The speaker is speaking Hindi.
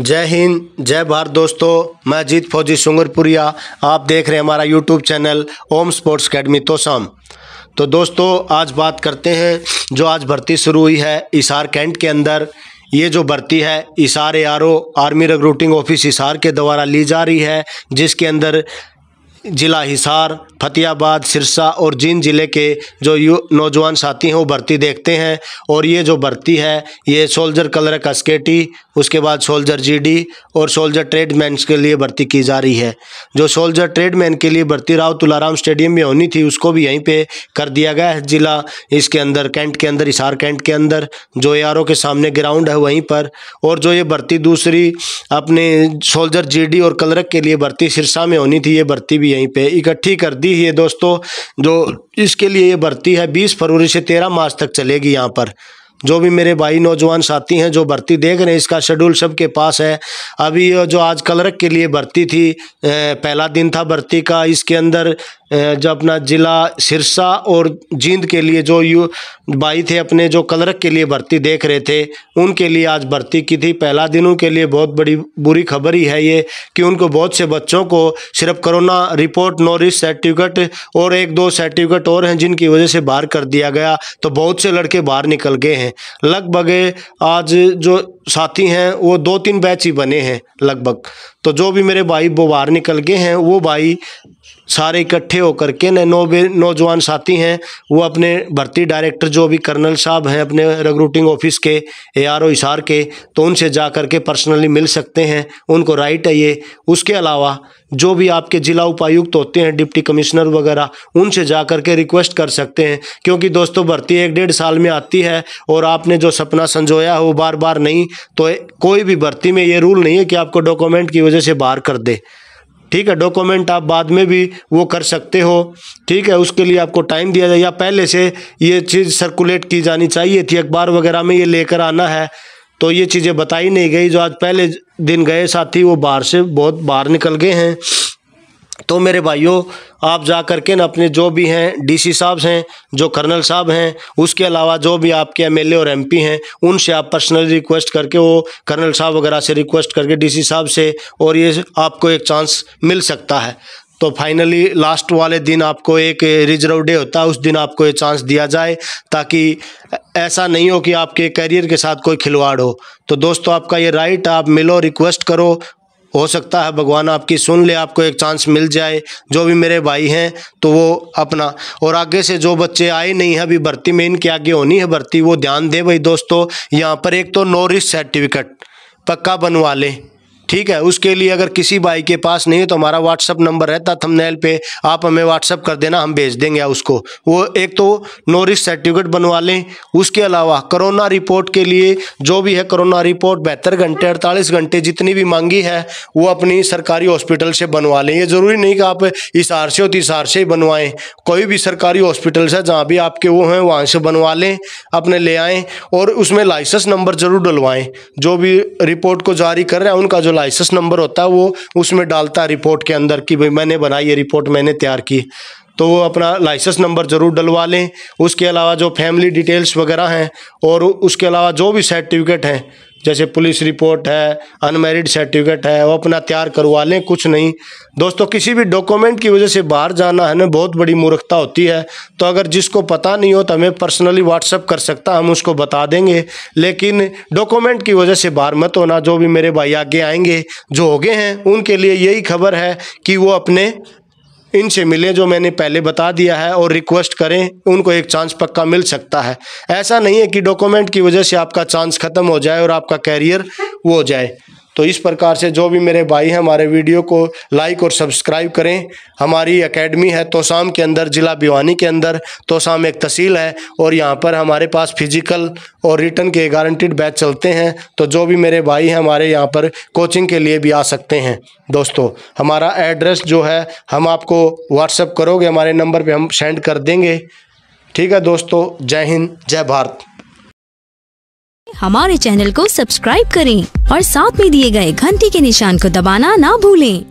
जय हिंद जय भारत दोस्तों मैं अजीत फौजी सुंगरपुरिया आप देख रहे हैं हमारा YouTube channel Om sports academy तोसम तो दोस्तों आज बात करते हैं जो आज भर्ती शुरू हुई है इसार कैंट के अंदर ये जो भर्ती है Hisar a army recruiting office Hisar के द्वारा ली जा रही है जिसके अंदर ज़िला हिसार फतेहाबाद सिरसा और जींद ज़िले के जो यु नौजवान साथी हैं वो भर्ती देखते हैं और ये जो भर्ती है ये सोल्जर कलर स्केटी उसके बाद सोल्जर जीडी और सोल्जर ट्रेडमैन के लिए भर्ती की जा रही है जो सोल्जर ट्रेडमैन के लिए भर्ती राव तुलाराम स्टेडियम में होनी थी उसको भी यहीं पर कर दिया गया है ज़िला इसके अंदर कैंट के अंदर हिसार कैंट के अंदर जो ए के सामने ग्राउंड है वहीं पर और जो ये भर्ती दूसरी अपने सोल्जर जी और कलरक के लिए भर्ती सिरसा में होनी थी ये भर्ती भी यहीं पे इकट्ठी कर दी है दोस्तों जो इसके लिए ये भर्ती है बीस फरवरी से तेरह मार्च तक चलेगी यहाँ पर जो भी मेरे भाई नौजवान साथी हैं जो भर्ती देख रहे हैं इसका शेड्यूल सबके पास है अभी जो आज कलरक के लिए भर्ती थी पहला दिन था भर्ती का इसके अंदर जो अपना ज़िला सिरसा और जींद के लिए जो यू भाई थे अपने जो कलरक के लिए भर्ती देख रहे थे उनके लिए आज भर्ती की थी पहला दिनों के लिए बहुत बड़ी बुरी खबर ही है ये कि उनको बहुत से बच्चों को सिर्फ corona report no risk certificate और एक दो सर्टिफिकेट और हैं जिनकी वजह से बाहर कर दिया गया तो बहुत से लड़के बाहर निकल गए हैं लगभग आज जो साथी हैं वो दो तीन बैच ही बने हैं लगभग तो जो भी मेरे भाई वो निकल गए हैं वो भाई सारे इकट्ठे होकर के नौ नौजवान साथी हैं वो अपने भर्ती डायरेक्टर जो भी कर्नल साहब हैं अपने रिक्रूटिंग ऑफिस के ए आर ओ इशार के तो उनसे जा कर के पर्सनली मिल सकते हैं उनको राइट है ये उसके अलावा जो भी आपके ज़िला उपायुक्त होते हैं डिप्टी कमिश्नर वगैरह उनसे जा कर के रिक्वेस्ट कर सकते हैं क्योंकि दोस्तों भर्ती एक डेढ़ साल में आती है और आपने जो सपना संजोया है वो बार बार नहीं तो कोई भी भर्ती में ये रूल नहीं है कि आपको डॉक्यूमेंट की वजह से बाहर कर दे ठीक है डॉक्यूमेंट आप बाद में भी वो कर सकते हो ठीक है उसके लिए आपको टाइम दिया जाए या पहले से ये चीज़ सर्कुलेट की जानी चाहिए थी अखबार वगैरह में ये लेकर आना है तो ये चीज़ें बताई नहीं गई जो आज पहले दिन गए साथी वो बाहर से बहुत बाहर निकल गए हैं तो मेरे भाइयों आप जा कर के ना अपने जो भी हैं डीसी साहब हैं जो कर्नल साहब हैं उसके अलावा जो भी आपके एमएलए और एमपी हैं उनसे आप पर्सनली रिक्वेस्ट करके वो कर्नल साहब वगैरह से रिक्वेस्ट करके डीसी साहब से और ये आपको एक चांस मिल सकता है तो फाइनली लास्ट वाले दिन आपको एक रिजर्व डे होता है उस दिन आपको ये चांस दिया जाए ताकि ऐसा नहीं हो कि आपके करियर के साथ कोई खिलवाड़ हो तो दोस्तों आपका ये राइट आप मिलो रिक्वेस्ट करो हो सकता है भगवान आपकी सुन ले आपको एक चांस मिल जाए जो भी मेरे भाई हैं तो वो अपना और आगे से जो बच्चे आए नहीं है अभी भर्ती में इनके आगे होनी है भर्ती वो ध्यान दे भाई दोस्तों यहाँ पर एक तो नो रिस्क सर्टिफिकेट पक्का बनवा लें ठीक है उसके लिए अगर किसी भाई के पास नहीं है तो हमारा व्हाट्सअप नंबर रहता थंबनेल पे आप हमें व्हाट्सअप कर देना हम भेज देंगे उसको वो एक तो नोरिस सर्टिफिकेट बनवा लें उसके अलावा कोरोना रिपोर्ट के लिए जो भी है कोरोना रिपोर्ट बहत्तर घंटे अड़तालीस घंटे जितनी भी मांगी है वो अपनी सरकारी हॉस्पिटल से बनवा लें ये ज़रूरी नहीं कि आप आर से होती इशार से ही बनवाएँ कोई भी सरकारी हॉस्पिटल से जहाँ भी आपके वो हैं वहाँ से बनवा लें अपने ले आएँ और उसमें लाइसेंस नंबर ज़रूर डलवाएँ जो भी रिपोर्ट को जारी कर रहे हैं उनका जो लाइसेंस नंबर होता है वो उसमें डालता है रिपोर्ट के अंदर कि भाई मैंने बनाई ये रिपोर्ट मैंने तैयार की तो वो अपना लाइसेंस नंबर ज़रूर डलवा लें उसके अलावा जो फैमिली डिटेल्स वगैरह हैं और उसके अलावा जो भी सर्टिफिकेट हैं जैसे पुलिस रिपोर्ट है अनमेरिड सर्टिफिकेट है वो अपना तैयार करवा लें कुछ नहीं दोस्तों किसी भी डॉक्यूमेंट की वजह से बाहर जाना है ना बहुत बड़ी मूर्खता होती है तो अगर जिसको पता नहीं हो तो हमें पर्सनली व्हाट्सअप कर सकता हम उसको बता देंगे लेकिन डॉक्यूमेंट की वजह से बाहर मत होना जो भी मेरे भाई आगे आएंगे जो हो गए हैं उनके लिए यही खबर है कि वो अपने इनसे मिलें जो मैंने पहले बता दिया है और रिक्वेस्ट करें उनको एक चांस पक्का मिल सकता है ऐसा नहीं है कि डॉक्यूमेंट की वजह से आपका चांस ख़त्म हो जाए और आपका कैरियर वो हो जाए तो इस प्रकार से जो भी मेरे भाई हैं हमारे वीडियो को लाइक और सब्सक्राइब करें हमारी एकेडमी है तोसाम के अंदर ज़िला भिवानी के अंदर तोसाम एक तहसील है और यहाँ पर हमारे पास फिजिकल और रिटर्न के गारंटीड बैच चलते हैं तो जो भी मेरे भाई हैं हमारे यहाँ पर कोचिंग के लिए भी आ सकते हैं दोस्तों हमारा एड्रेस जो है हम आपको व्हाट्सअप करोगे हमारे नंबर पर हम सेंड कर देंगे ठीक है दोस्तों जय हिंद जय भारत हमारे चैनल को सब्सक्राइब करें और साथ में दिए गए घंटी के निशान को दबाना ना भूलें